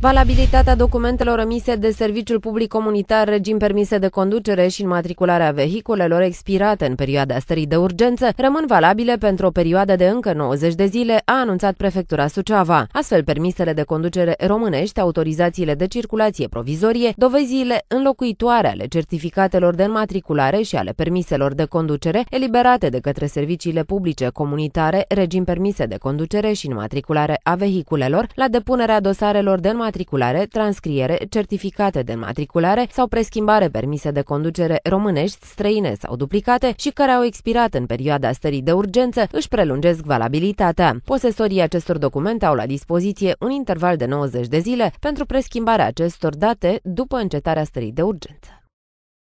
Valabilitatea documentelor emise de Serviciul Public Comunitar, regim permise de conducere și înmatricularea vehiculelor expirate în perioada stării de urgență rămân valabile pentru o perioadă de încă 90 de zile, a anunțat Prefectura Suceava. Astfel, permisele de conducere românești, autorizațiile de circulație provizorie, doveziile înlocuitoare ale certificatelor de înmatriculare și ale permiselor de conducere eliberate de către serviciile publice comunitare, regim permise de conducere și înmatriculare a vehiculelor, la depunerea dosarelor de înmatriculare matriculare, transcriere, certificate de matriculare sau preschimbare permise de conducere românești, străine sau duplicate și care au expirat în perioada stării de urgență, își prelungesc valabilitatea. Posesorii acestor documente au la dispoziție un interval de 90 de zile pentru preschimbarea acestor date după încetarea stării de urgență.